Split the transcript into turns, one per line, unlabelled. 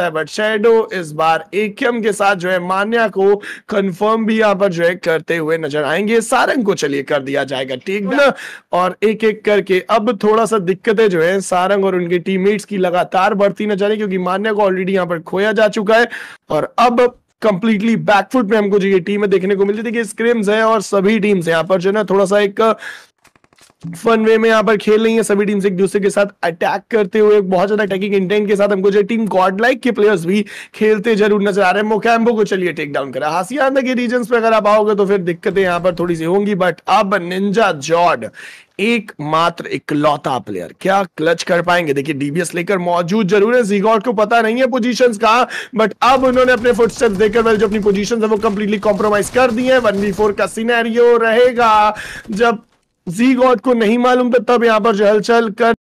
सकता है but shadow इस बार एकियम के साथ जो है मान्या को कंफर्म भी यहाँ पर जो है करते हुए नजर आएंगे सारंग को चलिए कर दिया जाएगा ठीक ना हाँ। और एक एक करके अब थोड़ा सा दिक्कतें जो है सारंग और उनके टीममेट्स की लगातार बढ़ती नजर आई क्योंकि मान्या को ऑलरेडी यहाँ पर खोया जा चुका है और अब कंप्लीटली बैकफुट में हमको जो ये टीम है देखने को मिलती थी कि स्क्रिम्स है और सभी टीम्स यहाँ पर जो है ना थोड़ा सा एक फन वे में यहाँ पर खेल रही है सभी टीम्स एक दूसरे के साथ अटैक करते हुए बहुत ज्यादा अटैकिंग इंटेंट के साथ हमको जो टीम गॉड लाइक के प्लेयर्स भी खेलते जरूर नजर आ रहे हैं मोकैम्बो को चलिए टेक डाउन करा हासियाना के रीजन पे अगर आप आओगे तो फिर दिक्कतें यहाँ पर थोड़ी सी होंगी बट अब निंजा जॉर्ड एकमात्र इकलौता प्लेयर क्या क्लच कर पाएंगे देखिए डीबीएस लेकर मौजूद जरूर है जीगॉट को पता नहीं है पोजीशंस का बट अब उन्होंने अपने फुटस्टेप्स देकर वेल जो अपनी पोजीशंस है वो कंप्लीटली कॉम्प्रोमाइज कर दी है 1v4 का सिनेरियो रहेगा जब जी गॉड को नहीं मालूम था तो तब यहाँ
पर चहल चल कर